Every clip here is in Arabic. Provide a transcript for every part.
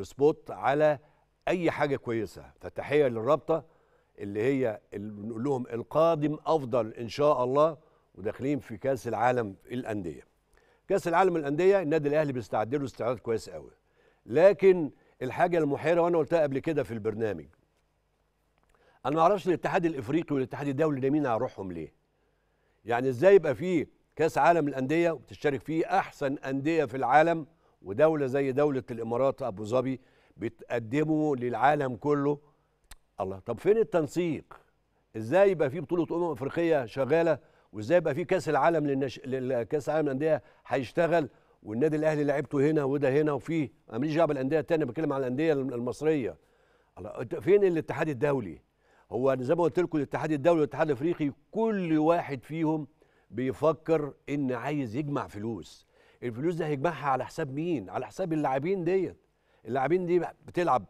السبوت على اي حاجه كويسه فتحيه للرابطه اللي هي اللي بنقول لهم القادم افضل ان شاء الله وداخلين في كاس العالم الانديه كاس العالم الانديه النادي الاهلي بيستعد له استعداد كويس قوي لكن الحاجه المحيره وانا قلتها قبل كده في البرنامج انا ما اعرفش الاتحاد الافريقي والاتحاد الدولي ده مين روحهم ليه يعني ازاي يبقى فيه كاس عالم الانديه وبتشترك فيه احسن انديه في العالم ودوله زي دوله الامارات ابو ظبي بتقدمه للعالم كله الله طب فين التنسيق ازاي يبقى في بطوله امم افريقيه شغاله وازاي يبقى في كاس العالم للنش... لكاس العالم للانديه هيشتغل والنادي الاهلي لعبته هنا وده هنا وفيه انا ماليش دعوه بالانديه الثانيه بتكلم على الانديه المصريه الله فين الاتحاد الدولي هو زي ما قلت لكم الاتحاد الدولي والاتحاد الافريقي كل واحد فيهم بيفكر ان عايز يجمع فلوس الفلوس دي هيجمعها على حساب مين على حساب اللاعبين ديت اللاعبين دي بتلعب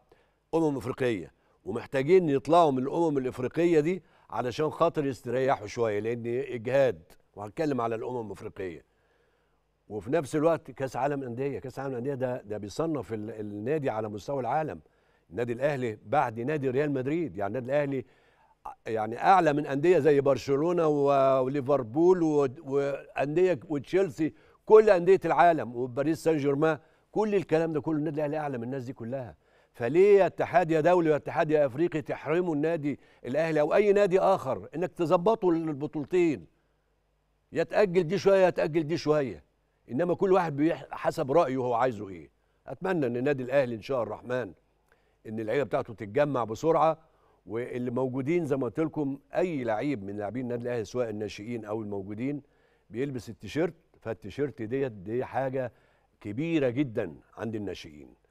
امم افريقيه ومحتاجين يطلعوا من الامم الافريقيه دي علشان خاطر يستريحوا شويه لان اجهاد وهنتكلم على الامم الافريقيه وفي نفس الوقت كاس عالم انديه كاس عالم انديه ده ده بيصنف النادي على مستوى العالم النادي الاهلي بعد نادي ريال مدريد يعني النادي الاهلي يعني اعلى من انديه زي برشلونه وليفربول وانديه وتشيلسي كل انديه العالم وباريس سان جيرمان كل الكلام ده كله النادي الاهلي اعلى من الناس دي كلها فليه يا اتحاد يا دولي يا اتحاد يا افريقي تحرموا النادي الاهلي او اي نادي اخر انك تظبطوا البطولتين يتاجل دي شويه يتاجل دي شويه انما كل واحد حسب رايه هو عايزه ايه اتمنى ان النادي الاهلي ان شاء الرحمن ان اللعيبه بتاعته تتجمع بسرعه واللي موجودين زي ما قلت لكم اي لعيب من لاعبين النادي الاهلي سواء الناشئين او الموجودين بيلبس التيشيرت فالتيشيرت ديت دي حاجه كبيره جدا عند الناشئين